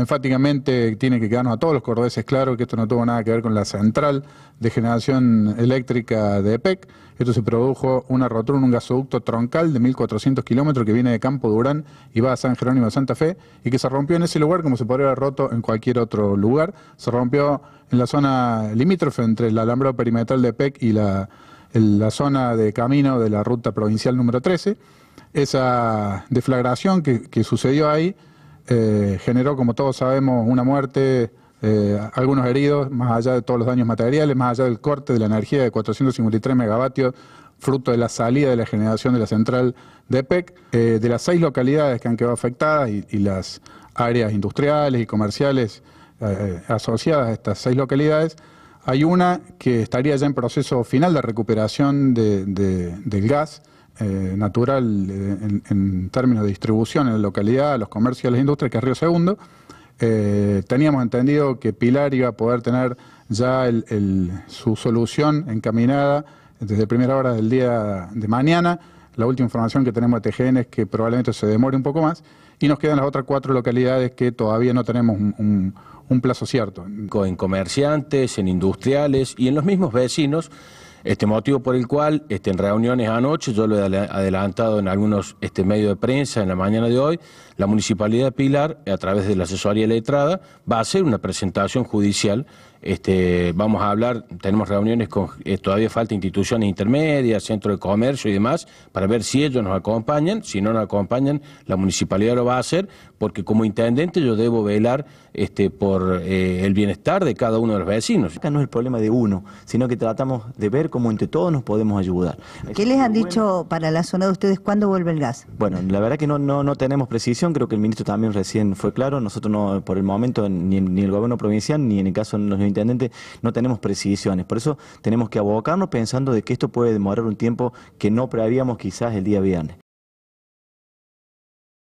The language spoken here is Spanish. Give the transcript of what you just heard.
Enfáticamente tiene que quedarnos a todos los cordobeses claro que esto no tuvo nada que ver con la central de generación eléctrica de EPEC. Esto se produjo una rotura en un gasoducto troncal de 1.400 kilómetros que viene de Campo Durán y va a San Jerónimo de Santa Fe y que se rompió en ese lugar como se podría haber roto en cualquier otro lugar. Se rompió en la zona limítrofe entre el alambrado perimetral de EPEC y la, zona de camino de la ruta provincial número 13. Esa deflagración que sucedió ahí eh, generó, como todos sabemos, una muerte, eh, algunos heridos, más allá de todos los daños materiales, más allá del corte de la energía de 453 megavatios, fruto de la salida de la generación de la central de PEC, eh, de las seis localidades que han quedado afectadas y, las áreas industriales y comerciales eh, asociadas a estas seis localidades, hay una que estaría ya en proceso final de recuperación del gas, eh, natural eh, en, términos de distribución en la localidad, los comercios y las industrias, que es Río Segundo. Eh, teníamos entendido que Pilar iba a poder tener ya su solución encaminada desde primera hora del día de mañana. La última información que tenemos de TGN es que probablemente se demore un poco más. Y nos quedan las otras cuatro localidades que todavía no tenemos un plazo cierto. En comerciantes, en industriales y en los mismos vecinos este motivo por el cual este, en reuniones anoche, yo lo he adelantado en algunos este, medios de prensa en la mañana de hoy, la Municipalidad de Pilar, a través de la asesoría letrada, va a hacer una presentación judicial. Este, vamos a hablar, tenemos reuniones con, eh, todavía falta instituciones intermedias, centro de comercio y demás, para ver si ellos nos acompañan, si no nos acompañan, la municipalidad lo va a hacer, porque como intendente yo debo velar este, por eh, el bienestar de cada uno de los vecinos. Acá no es el problema de uno, sino que tratamos de ver como entre todos nos podemos ayudar. ¿Qué les han dicho para la zona de ustedes cuándo vuelve el gas? Bueno, la verdad que no, tenemos precisión, creo que el ministro también recién fue claro, nosotros no, por el momento ni, el gobierno provincial ni en el caso de los intendentes no tenemos precisiones, por eso tenemos que abocarnos pensando de que esto puede demorar un tiempo que no prevíamos quizás el día viernes.